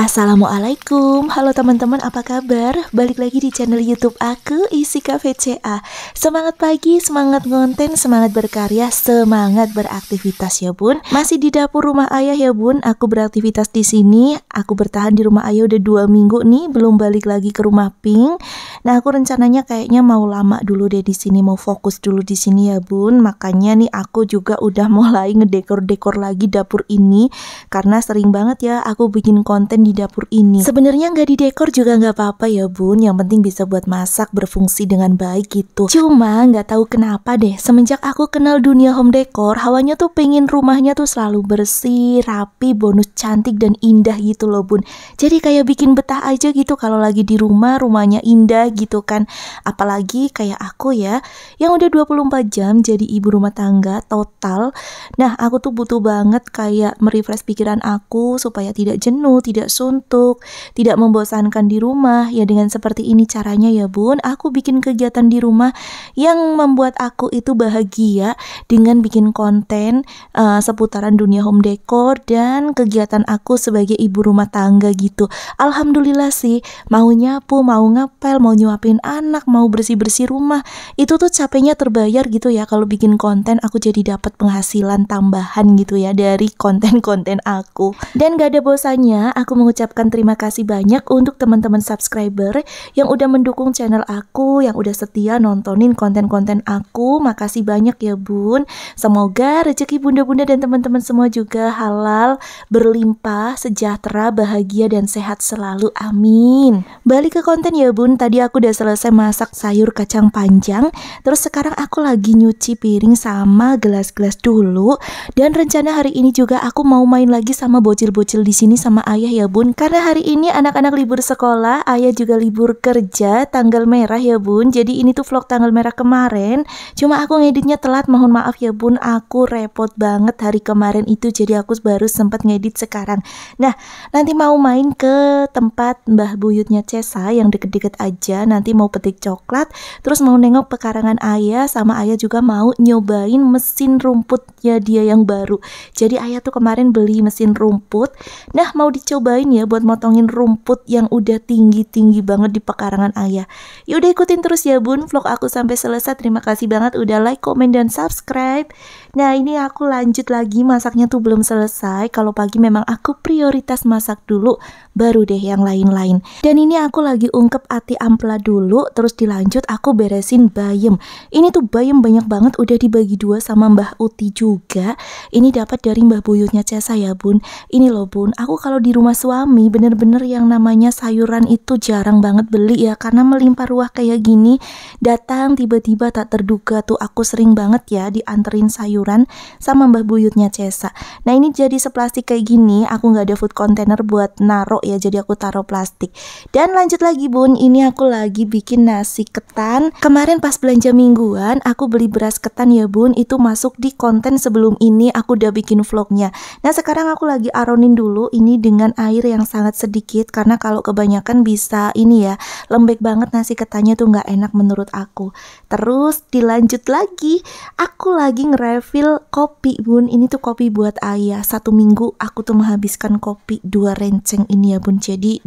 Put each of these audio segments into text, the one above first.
Assalamualaikum, halo teman-teman apa kabar? Balik lagi di channel youtube aku, Isi Cafe CA Semangat pagi, semangat ngonten, semangat berkarya, semangat beraktivitas ya bun Masih di dapur rumah ayah ya bun, aku beraktivitas di sini Aku bertahan di rumah ayah udah dua minggu nih, belum balik lagi ke rumah Pink Nah aku rencananya kayaknya mau lama dulu deh di sini, mau fokus dulu di sini ya bun Makanya nih aku juga udah mulai ngedekor-dekor lagi dapur ini Karena sering banget ya aku bikin konten di di dapur ini. Sebenarnya nggak di dekor juga nggak apa-apa ya bun, yang penting bisa buat masak berfungsi dengan baik gitu. Cuma nggak tahu kenapa deh, semenjak aku kenal dunia home decor, hawanya tuh pengen rumahnya tuh selalu bersih, rapi, bonus cantik dan indah gitu loh bun. Jadi kayak bikin betah aja gitu kalau lagi di rumah, rumahnya indah gitu kan. Apalagi kayak aku ya, yang udah 24 jam jadi ibu rumah tangga total. Nah aku tuh butuh banget kayak merefresh pikiran aku supaya tidak jenuh, tidak suntuk, tidak membosankan di rumah. Ya dengan seperti ini caranya ya bun, aku bikin kegiatan di rumah yang membuat aku itu bahagia dengan bikin konten uh, seputaran dunia home decor dan kegiatan aku sebagai ibu rumah tangga gitu. Alhamdulillah sih, mau nyapu, mau ngepel, mau nyuapin anak, mau bersih-bersih rumah, itu tuh capeknya terbayar gitu ya kalau bikin konten aku jadi dapat penghasilan tambahan gitu ya dari konten-konten aku. Dan gak ada bosannya aku mengucapkan terima kasih banyak untuk teman-teman subscriber yang udah mendukung channel aku, yang udah setia nontonin konten-konten aku. Makasih banyak ya bun. Semoga rezeki bunda-bunda dan teman-teman semua juga halal, berlimpah, sejahtera, bahagia, dan sehat selalu. Amin. Balik ke konten ya bun, tadi aku udah selesai masak sayur kacang panjang. Terus sekarang aku lagi nyuci piring sama gelas-gelas dulu. Dan rencana hari ini juga aku mau main lagi sama bocil-bocil di sini sama ayah ya Bun. Karena hari ini anak-anak libur sekolah, Ayah juga libur kerja, tanggal merah ya Bun. Jadi ini tuh vlog tanggal merah kemarin. Cuma aku ngeditnya telat, mohon maaf ya Bun. Aku repot banget hari kemarin itu, jadi aku baru sempat ngedit sekarang. Nah, nanti mau main ke tempat Mbah Buyutnya Cesa yang deket-deket aja. Nanti mau petik coklat, terus mau nengok pekarangan Ayah, sama Ayah juga mau nyobain mesin rumputnya dia yang baru. Jadi Ayah tuh kemarin beli mesin rumput. Nah, mau dicoba ya buat motongin rumput yang udah tinggi-tinggi banget di pekarangan ayah. Yaudah ikutin terus ya bun vlog aku sampai selesai. Terima kasih banget udah like, komen, dan subscribe. Nah ini aku lanjut lagi masaknya tuh belum selesai Kalau pagi memang aku prioritas masak dulu baru deh yang lain-lain Dan ini aku lagi ungkep ati ampela dulu Terus dilanjut aku beresin bayam Ini tuh bayam banyak banget udah dibagi dua sama Mbah Uti juga Ini dapat dari Mbah Buyutnya Cesa ya bun Ini loh bun aku kalau di rumah suami bener-bener yang namanya sayuran itu jarang banget beli ya Karena melimpah ruah kayak gini datang tiba-tiba tak terduga tuh aku sering banget ya dianterin sayur sayuran sama mbah buyutnya Cesa. Nah ini jadi seplastik kayak gini, aku nggak ada food container buat narok ya, jadi aku taruh plastik. Dan lanjut lagi bun, ini aku lagi bikin nasi ketan. Kemarin pas belanja mingguan, aku beli beras ketan ya bun, itu masuk di konten sebelum ini aku udah bikin vlognya. Nah sekarang aku lagi aronin dulu ini dengan air yang sangat sedikit, karena kalau kebanyakan bisa ini ya, lembek banget nasi ketannya tuh nggak enak menurut aku. Terus dilanjut lagi, aku lagi nge refill kopi bun ini tuh kopi buat ayah satu minggu aku tuh menghabiskan kopi dua renceng ini ya bun jadi 20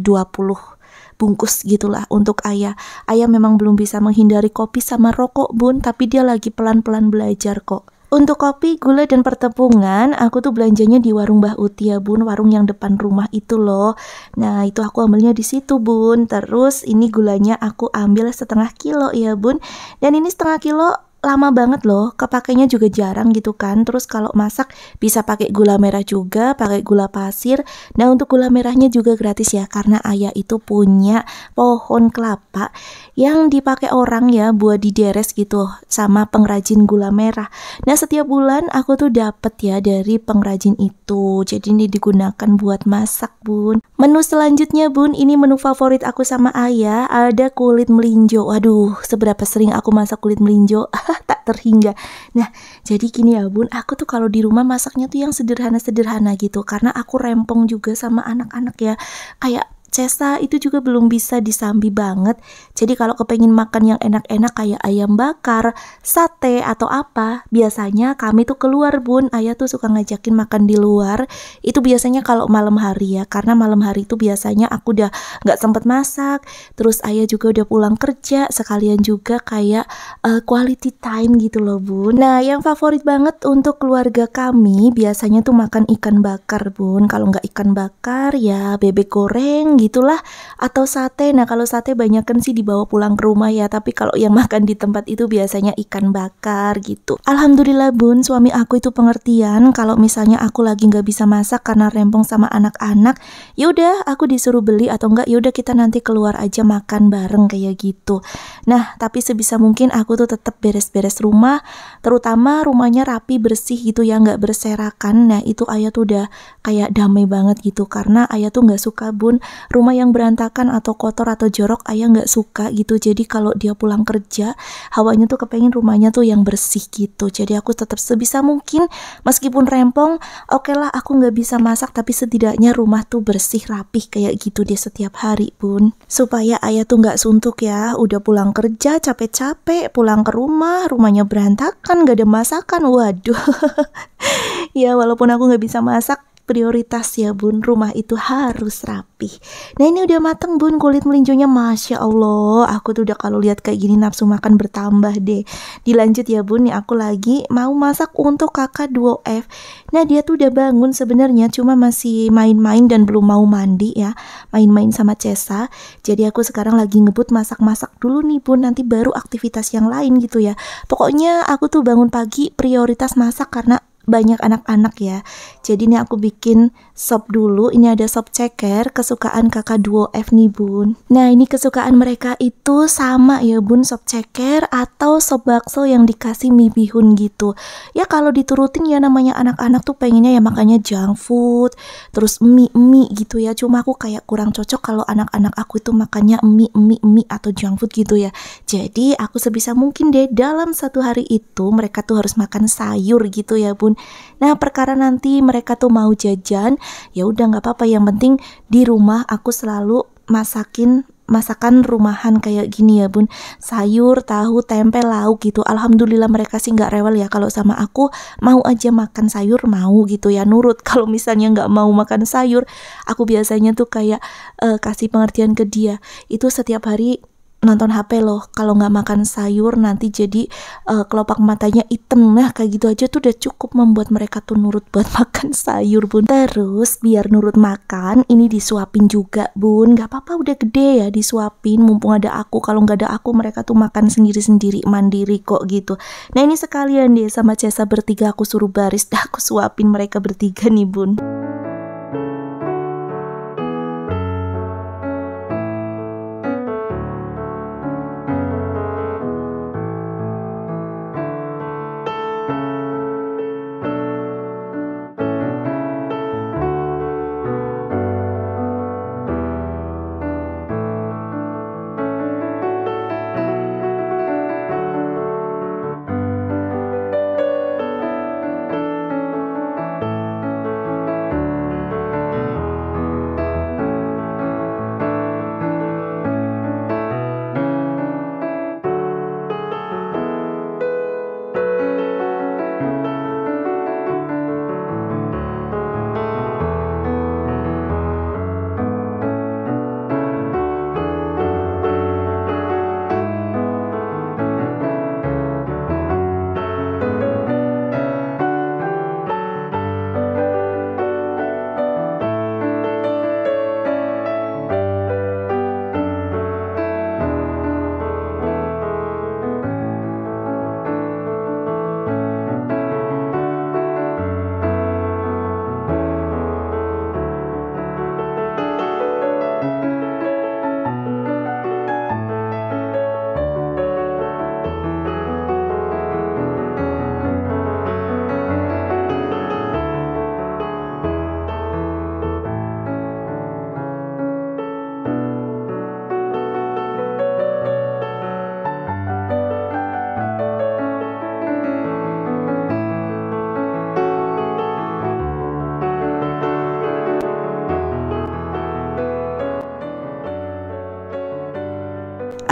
bungkus gitulah untuk ayah. Ayah memang belum bisa menghindari kopi sama rokok bun, tapi dia lagi pelan-pelan belajar kok. Untuk kopi, gula, dan pertepungan, aku tuh belanjanya di warung Mbah Uti ya bun, warung yang depan rumah itu loh. Nah itu aku ambilnya di situ bun, terus ini gulanya aku ambil setengah kilo ya bun, dan ini setengah kilo lama banget loh, kepakainya juga jarang gitu kan. Terus kalau masak bisa pakai gula merah juga, pakai gula pasir. Nah untuk gula merahnya juga gratis ya, karena ayah itu punya pohon kelapa yang dipakai orang ya buat dideres gitu sama pengrajin gula merah. Nah setiap bulan aku tuh dapet ya dari pengrajin itu. Jadi ini digunakan buat masak bun. Menu selanjutnya bun, ini menu favorit aku sama ayah ada kulit melinjo. Waduh, seberapa sering aku masak kulit melinjo. tak terhingga. Nah, jadi gini ya bun, aku tuh kalau di rumah masaknya tuh yang sederhana-sederhana gitu. Karena aku rempong juga sama anak-anak ya. Kayak Cesa itu juga belum bisa disambi banget. Jadi kalau kepengen makan yang enak-enak kayak ayam bakar, sate atau apa, biasanya kami tuh keluar bun. Ayah tuh suka ngajakin makan di luar. Itu biasanya kalau malam hari ya, karena malam hari itu biasanya aku udah nggak sempet masak. Terus ayah juga udah pulang kerja, sekalian juga kayak uh, quality time gitu loh bun. Nah yang favorit banget untuk keluarga kami biasanya tuh makan ikan bakar bun. Kalau nggak ikan bakar ya bebek goreng gitulah atau sate. Nah, kalau sate banyak kan sih dibawa pulang ke rumah ya, tapi kalau yang makan di tempat itu biasanya ikan bakar gitu. Alhamdulillah Bun, suami aku itu pengertian kalau misalnya aku lagi nggak bisa masak karena rempong sama anak-anak, yaudah aku disuruh beli atau enggak yaudah kita nanti keluar aja makan bareng kayak gitu. Nah, tapi sebisa mungkin aku tuh tetap beres-beres rumah, terutama rumahnya rapi bersih gitu ya, nggak berserakan. Nah, itu ayah tuh udah kayak damai banget gitu karena ayah tuh nggak suka Bun rumah yang berantakan atau kotor atau jorok ayah nggak suka gitu jadi kalau dia pulang kerja hawanya tuh kepengen rumahnya tuh yang bersih gitu jadi aku tetap sebisa mungkin meskipun rempong oke okay lah aku nggak bisa masak tapi setidaknya rumah tuh bersih rapih kayak gitu dia setiap hari pun supaya ayah tuh nggak suntuk ya udah pulang kerja capek-capek pulang ke rumah rumahnya berantakan nggak ada masakan waduh ya walaupun aku nggak bisa masak prioritas ya bun rumah itu harus rapih nah ini udah mateng bun kulit melinjonya masya allah aku tuh udah kalau lihat kayak gini nafsu makan bertambah deh dilanjut ya bun nih ya, aku lagi mau masak untuk kakak 2 F nah dia tuh udah bangun sebenarnya cuma masih main-main dan belum mau mandi ya main-main sama Cesa jadi aku sekarang lagi ngebut masak-masak dulu nih bun nanti baru aktivitas yang lain gitu ya pokoknya aku tuh bangun pagi prioritas masak karena banyak anak-anak ya. Jadi ini aku bikin sop dulu. Ini ada sop ceker kesukaan kakak duo F nih bun. Nah ini kesukaan mereka itu sama ya bun sop ceker atau sop bakso yang dikasih mie bihun gitu. Ya kalau diturutin ya namanya anak-anak tuh pengennya ya makanya junk food, terus mie-mie gitu ya. Cuma aku kayak kurang cocok kalau anak-anak aku itu makannya mie-mie-mie atau junk food gitu ya. Jadi aku sebisa mungkin deh dalam satu hari itu mereka tuh harus makan sayur gitu ya bun. Nah perkara nanti mereka tuh mau jajan ya udah nggak apa-apa yang penting di rumah aku selalu masakin masakan rumahan kayak gini ya bun sayur tahu tempe lauk gitu alhamdulillah mereka sih nggak rewel ya kalau sama aku mau aja makan sayur mau gitu ya nurut kalau misalnya nggak mau makan sayur aku biasanya tuh kayak uh, kasih pengertian ke dia itu setiap hari nonton HP loh kalau nggak makan sayur nanti jadi uh, kelopak matanya hitam nah kayak gitu aja tuh udah cukup membuat mereka tuh nurut buat makan sayur bun terus biar nurut makan ini disuapin juga bun nggak apa-apa udah gede ya disuapin mumpung ada aku kalau nggak ada aku mereka tuh makan sendiri-sendiri mandiri kok gitu nah ini sekalian deh sama Cesa bertiga aku suruh baris dah aku suapin mereka bertiga nih bun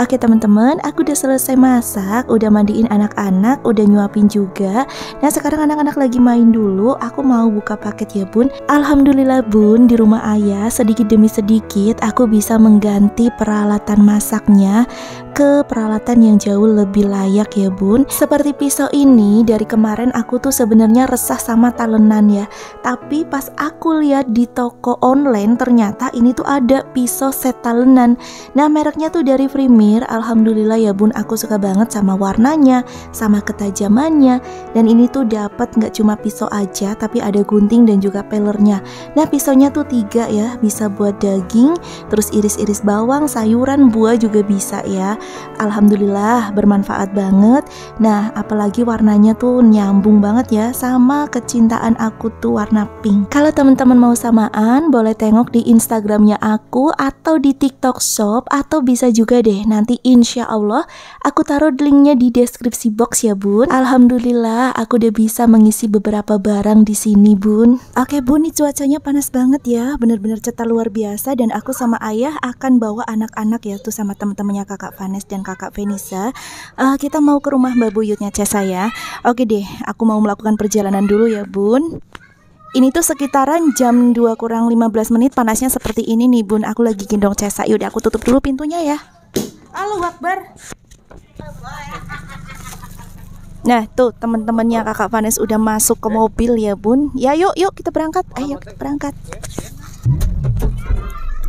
Oke teman-teman, aku udah selesai masak, udah mandiin anak-anak, udah nyuapin juga. Nah sekarang anak-anak lagi main dulu, aku mau buka paket ya bun. Alhamdulillah bun, di rumah ayah sedikit demi sedikit aku bisa mengganti peralatan masaknya ke peralatan yang jauh lebih layak ya bun Seperti pisau ini dari kemarin aku tuh sebenarnya resah sama talenan ya Tapi pas aku lihat di toko online ternyata ini tuh ada pisau set talenan Nah mereknya tuh dari Premier Alhamdulillah ya bun aku suka banget sama warnanya Sama ketajamannya Dan ini tuh dapat nggak cuma pisau aja tapi ada gunting dan juga pelernya Nah pisaunya tuh tiga ya bisa buat daging Terus iris-iris bawang, sayuran, buah juga bisa ya alhamdulillah bermanfaat banget nah apalagi warnanya tuh nyambung banget ya sama kecintaan aku tuh warna pink kalau teman-teman mau samaan boleh tengok di instagramnya aku atau di tiktok shop atau bisa juga deh nanti insya Allah aku taruh linknya di deskripsi box ya bun alhamdulillah aku udah bisa mengisi beberapa barang di sini bun oke bun ini cuacanya panas banget ya bener-bener cetar luar biasa dan aku sama ayah akan bawa anak-anak ya tuh sama temen-temennya kakak Fanny Yohanes dan kakak Venisa. Uh, kita mau ke rumah Mbak Buyutnya Cesa ya. Oke deh, aku mau melakukan perjalanan dulu ya bun. Ini tuh sekitaran jam 2 kurang 15 menit panasnya seperti ini nih bun Aku lagi gendong Cesa Yaudah aku tutup dulu pintunya ya Halo Akbar Nah tuh temen-temennya kakak Vanes udah masuk ke mobil ya bun Ya yuk yuk kita berangkat Ayo eh, kita berangkat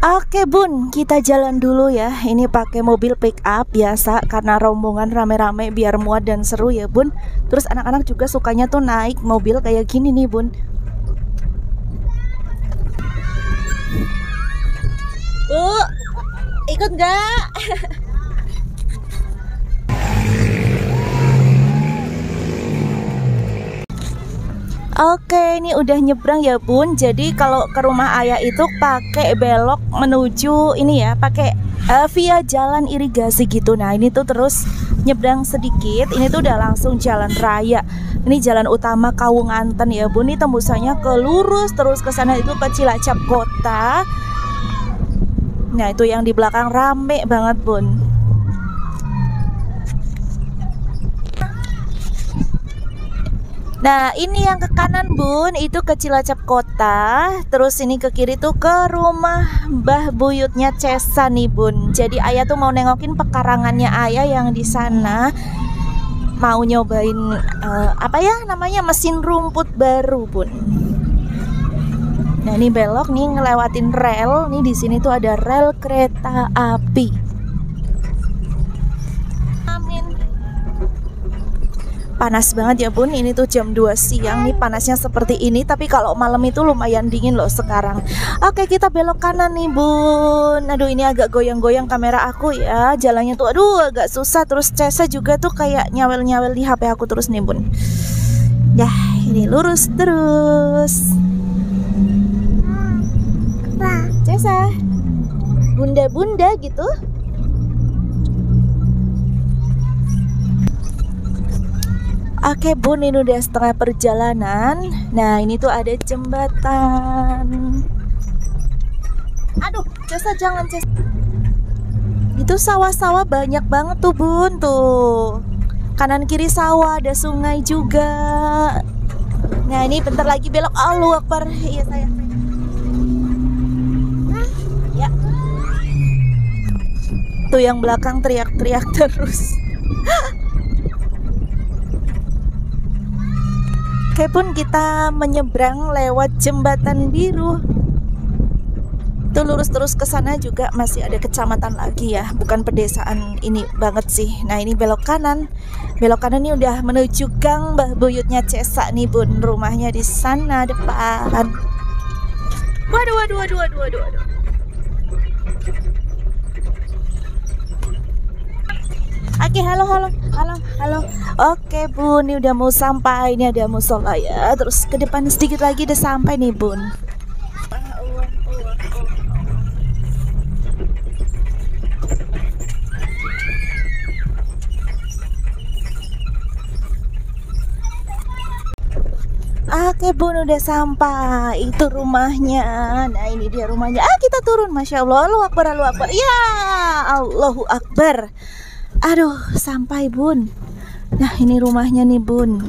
Oke bun, kita jalan dulu ya. Ini pakai mobil pick up biasa karena rombongan rame-rame biar muat dan seru ya bun. Terus anak-anak juga sukanya tuh naik mobil kayak gini nih bun. Bu, ikut nggak? Oke, ini udah nyebrang ya bun. Jadi kalau ke rumah ayah itu pakai belok menuju ini ya, pakai uh, via jalan irigasi gitu. Nah ini tuh terus nyebrang sedikit. Ini tuh udah langsung jalan raya. Ini jalan utama Kawunganten ya bun. Ini tembusannya ke lurus terus ke sana itu ke Cilacap Kota. Nah itu yang di belakang rame banget bun. Nah, ini yang ke kanan, Bun, itu ke Cilacap Kota, terus ini ke kiri tuh ke rumah Mbah Buyutnya Cesa nih, Bun. Jadi Ayah tuh mau nengokin pekarangannya Ayah yang di sana. Mau nyobain uh, apa ya namanya mesin rumput baru, Bun. Nah, ini belok nih ngelewatin rel. Nih di sini tuh ada rel kereta api. panas banget ya bun ini tuh jam 2 siang nih panasnya seperti ini tapi kalau malam itu lumayan dingin loh sekarang oke kita belok kanan nih bun aduh ini agak goyang-goyang kamera aku ya jalannya tuh aduh agak susah terus cesa juga tuh kayak nyawel-nyawel di HP aku terus nih bun ya ini lurus terus Cesa bunda-bunda gitu Oke bun ini udah setengah perjalanan. Nah, ini tuh ada jembatan. Aduh, Cesa jangan Cesa. Itu sawah-sawah banyak banget tuh, Bun, tuh. Kanan kiri sawah, ada sungai juga. Nah, ini bentar lagi belok. Allahu Akbar. Iya, saya. Ya. Tuh yang belakang teriak-teriak terus. Oke kita menyeberang lewat jembatan biru itu lurus terus ke sana juga masih ada kecamatan lagi ya bukan pedesaan ini banget sih nah ini belok kanan belok kanan ini udah menuju gang Bah Buyutnya Cesa nih bun rumahnya di sana depan waduh waduh waduh waduh waduh Oke, okay, halo, halo, halo, halo. Oke, okay, Bun, ini udah mau sampai, ini udah mau sholat ya. Terus ke depan sedikit lagi udah sampai nih, Bun. Oke bun udah sampai Itu rumahnya Nah ini dia rumahnya Ah kita turun Masya Allah Allahu Akbar Allahu Akbar Ya Allahu Akbar Aduh, sampai bun. Nah, ini rumahnya nih bun.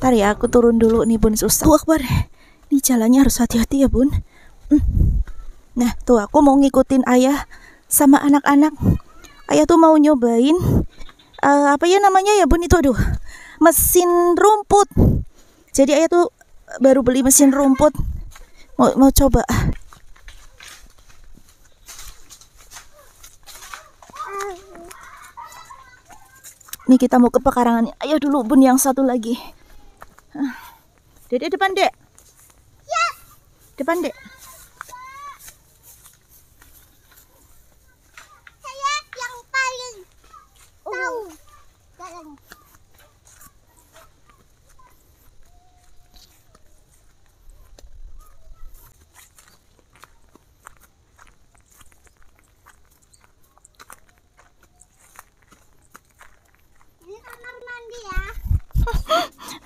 Ntar ya, aku turun dulu nih bun. Susah akbar. Ini jalannya harus hati-hati ya bun. Hmm. Nah, tuh aku mau ngikutin ayah sama anak-anak. Ayah tuh mau nyobain uh, apa ya namanya ya bun itu aduh mesin rumput. Jadi ayah tuh baru beli mesin rumput. Mau mau coba. Nih kita mau ke pekarangan. Ayo dulu Bun yang satu lagi. Dede depan, Dek. Depan, Dek. Saya yang paling tahu.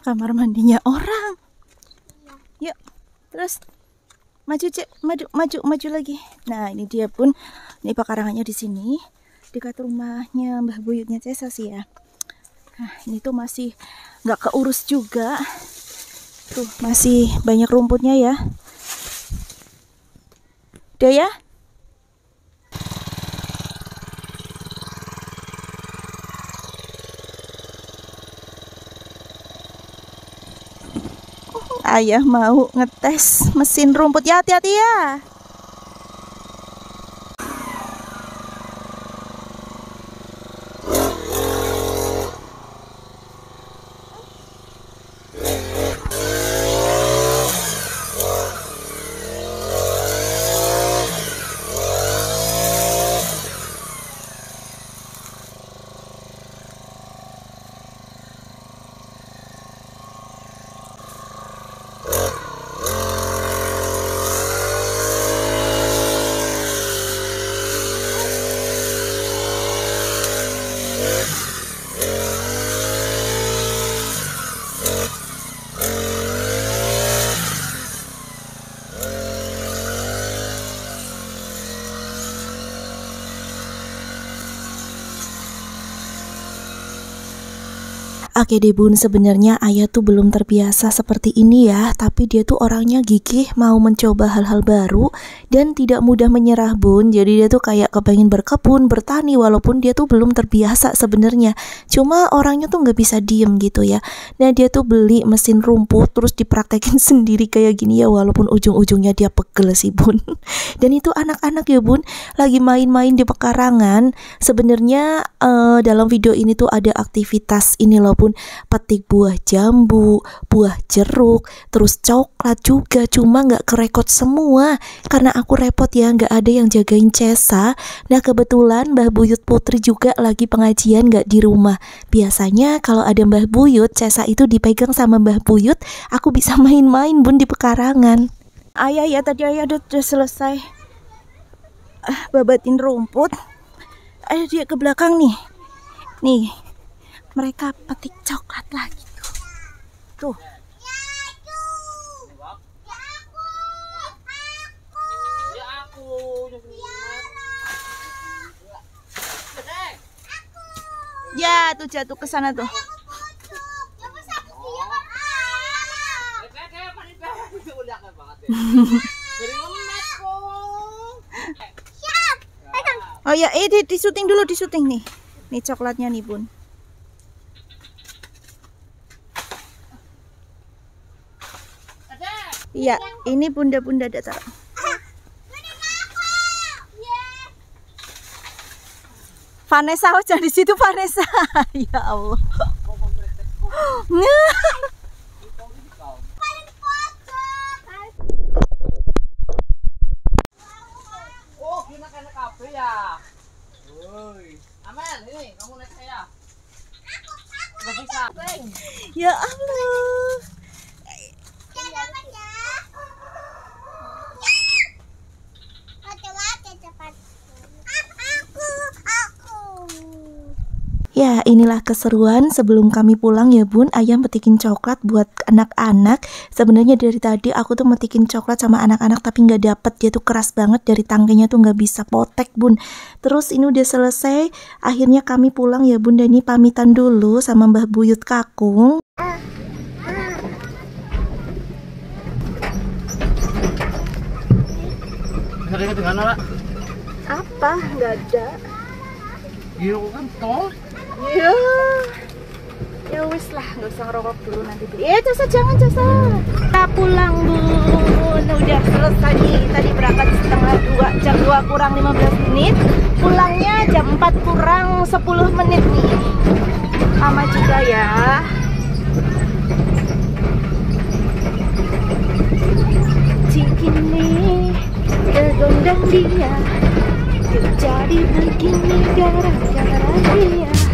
kamar mandinya orang. Iya. Yuk, terus maju cek, maju, maju, maju lagi. Nah ini dia pun, ini pekarangannya di sini, dekat rumahnya Mbah Buyutnya Cesa sih ya. Nah, ini tuh masih nggak keurus juga. Tuh masih banyak rumputnya ya. Udah ya? ayah mau ngetes mesin rumput ya hati-hati ya Oke deh bun, sebenarnya Ayah tuh belum terbiasa seperti ini ya, tapi dia tuh orangnya gigih, mau mencoba hal-hal baru, dan tidak mudah menyerah bun, jadi dia tuh kayak kepengen berkebun, bertani, walaupun dia tuh belum terbiasa sebenarnya. Cuma orangnya tuh gak bisa diem gitu ya. Nah dia tuh beli mesin rumput, terus dipraktekin sendiri kayak gini ya, walaupun ujung-ujungnya dia pegel sih bun. Dan itu anak-anak ya bun, lagi main-main di pekarangan. Sebenarnya uh, dalam video ini tuh ada aktivitas ini loh bun, petik buah jambu, buah jeruk, terus coklat juga cuma nggak kerekot semua karena aku repot ya nggak ada yang jagain Cesa. Nah kebetulan Mbah Buyut Putri juga lagi pengajian nggak di rumah. Biasanya kalau ada Mbah Buyut, Cesa itu dipegang sama Mbah Buyut, aku bisa main-main bun di pekarangan. Ayah ya tadi ayah udah, udah selesai ah, babatin rumput. Ayah dia ke belakang nih. Nih, mereka petik coklat lagi tuh. Tuh. Ya, tuh jatuh ke sana tuh. oh ya, eh di, di syuting dulu, di syuting nih. Nih coklatnya nih, Bun. Iya, ini bunda-bunda datar. Vanessa, oh jangan di situ Vanessa. ya Allah. seruan sebelum kami pulang ya bun ayam petikin coklat buat anak-anak sebenarnya dari tadi aku tuh metikin coklat sama anak-anak tapi nggak dapet dia tuh keras banget dari tangganya tuh nggak bisa potek bun terus ini udah selesai akhirnya kami pulang ya bun dan ini pamitan dulu sama mbah buyut kakung Apa? Nggak ada. Iya, kan toh ya ya wis lah nggak usah ngerokok dulu nanti Iya, jasa jangan jasa kita pulang dulu udah selesai nih tadi berangkat setengah dua jam dua kurang 15 menit pulangnya jam 4 kurang 10 menit nih lama juga ya cikini kegondang dia jadi begini gara-gara dia